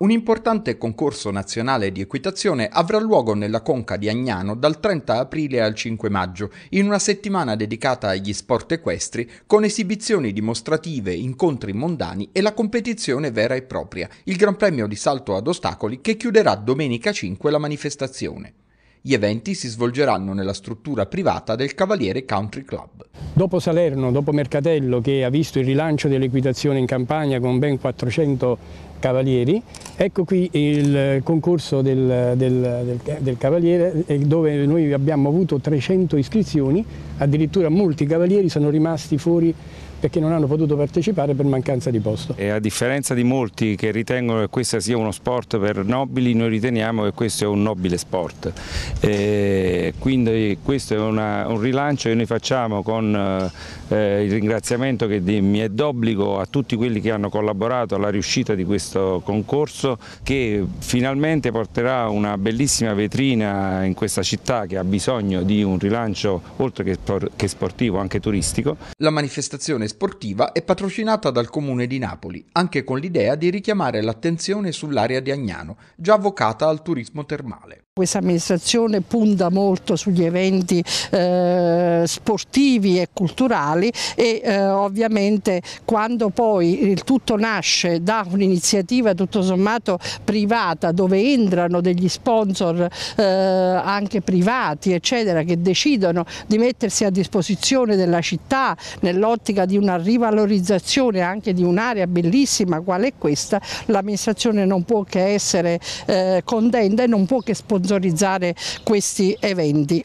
Un importante concorso nazionale di equitazione avrà luogo nella conca di Agnano dal 30 aprile al 5 maggio, in una settimana dedicata agli sport equestri, con esibizioni dimostrative, incontri mondani e la competizione vera e propria, il Gran Premio di Salto ad Ostacoli che chiuderà domenica 5 la manifestazione. Gli eventi si svolgeranno nella struttura privata del Cavaliere Country Club. Dopo Salerno, dopo Mercatello che ha visto il rilancio dell'equitazione in campagna con ben 400 cavalieri, ecco qui il concorso del, del, del, del cavaliere eh, dove noi abbiamo avuto 300 iscrizioni, addirittura molti cavalieri sono rimasti fuori perché non hanno potuto partecipare per mancanza di posto. E a differenza di molti che ritengono che questo sia uno sport per nobili, noi riteniamo che questo è un nobile sport. E quindi questo è una, un rilancio che noi facciamo con con eh, il ringraziamento che di, mi è d'obbligo a tutti quelli che hanno collaborato alla riuscita di questo concorso che finalmente porterà una bellissima vetrina in questa città che ha bisogno di un rilancio oltre che, che sportivo anche turistico. La manifestazione sportiva è patrocinata dal Comune di Napoli anche con l'idea di richiamare l'attenzione sull'area di Agnano già vocata al turismo termale. Questa amministrazione punta molto sugli eventi eh, sportivi e culturali e eh, ovviamente quando poi il tutto nasce da un'iniziativa tutto sommato privata dove entrano degli sponsor eh, anche privati eccetera che decidono di mettersi a disposizione della città nell'ottica di una rivalorizzazione anche di un'area bellissima qual è questa, l'amministrazione non può che essere eh, contenta e non può che sponsorizzare sponsorizzare questi eventi.